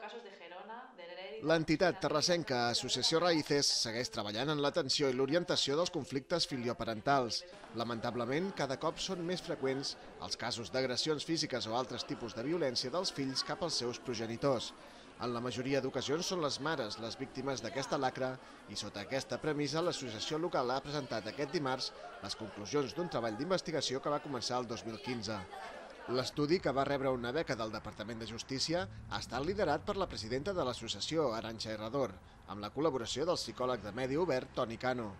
casos de Gerona, de L'entitat terrassenca Associació Raïces segueix treballant en l'atenció i l'orientació dels conflictes filioparentals. Lamentablement, cada cop són més freqüents els casos d'agressions físiques o altres tipus de violència dels fills cap als seus progenitors. En la majoria d'ocasions són les mares les víctimes d'aquesta lacra i sota aquesta premissa l'associació local ha presentat aquest dimarts les conclusions d'un treball d'investigació que va començar el 2015. L'estudi, que va rebre una beca del Departament de Justícia, ha estat liderat per la presidenta de l'associació, Aranxa Herrador, amb la col·laboració del psicòleg de Medi Obert, Toni Cano.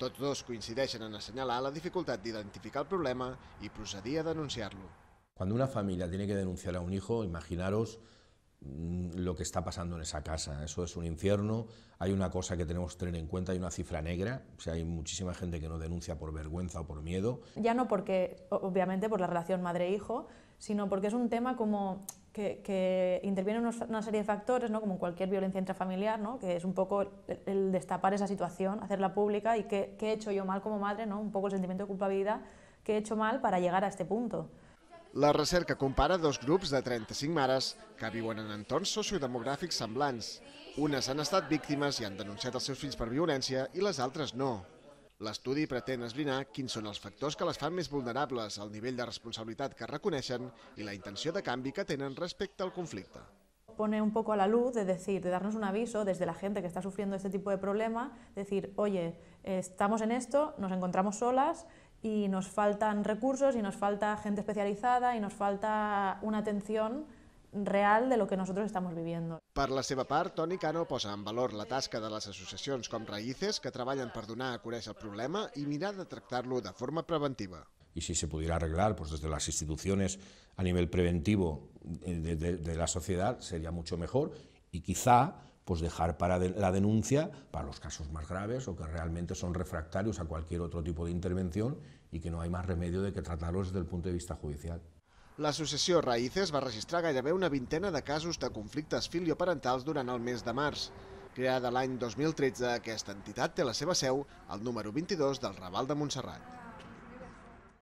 Tots dos coincideixen en assenyalar la dificultat d'identificar el problema i procedir a denunciar-lo. Quan una família tiene que denunciar a un hijo, imaginaros lo que está pasando en esa casa. Eso es un infierno. Hay una cosa que tenemos que tener en cuenta, hay una cifra negra. sea, hay muchísima gente que no denuncia por vergüenza o por miedo. Ya no porque, obviamente, por la relación madre-hijo, sino porque es un tema como que, interviene en una serie de factores, ¿no? como cualquier violencia intrafamiliar, ¿no? que es un poco el, destapar esa situación, hacerla pública y qué, he hecho yo mal como madre, ¿no? un poco el sentimiento de culpabilidad, qué he hecho mal para llegar a este punto. La recerca compara dos grups de 35 mares que viuen en entorns sociodemogràfics semblants. Unes han estat víctimes i han denunciat els seus fills per violència i les altres no. L'estudi pretén esbrinar quins són els factors que les fan més vulnerables, el nivell de responsabilitat que reconeixen i la intenció de canvi que tenen respecte al conflicte. Pone un poco a la luz, de decir, de darnos un aviso desde la gente que está sufriendo este tipo de problema, decir, oye, estamos en esto, nos encontramos solas, y nos faltan recursos y nos falta gente especializada y nos falta una atención real de lo que nosotros estamos viviendo. Per la seva part, Toni Cano posa en valor la tasca de les associacions com Raíces que treballen per donar a conèixer el problema i mirar de tractar-lo de forma preventiva. y si se pudiera arreglar pues desde las instituciones a nivel preventivo eh, de, de, de, la sociedad sería mucho mejor y quizá pues dejar para de la denuncia para los casos más graves o que realmente son refractarios a cualquier otro tipo de intervención y que no hay más remedio de que tratarlos desde el punto de vista judicial. La L'associació Raïces va registrar gairebé una vintena de casos de conflictes filioparentals durant el mes de març. Creada l'any 2013, aquesta entitat té la seva seu al número 22 del Raval de Montserrat.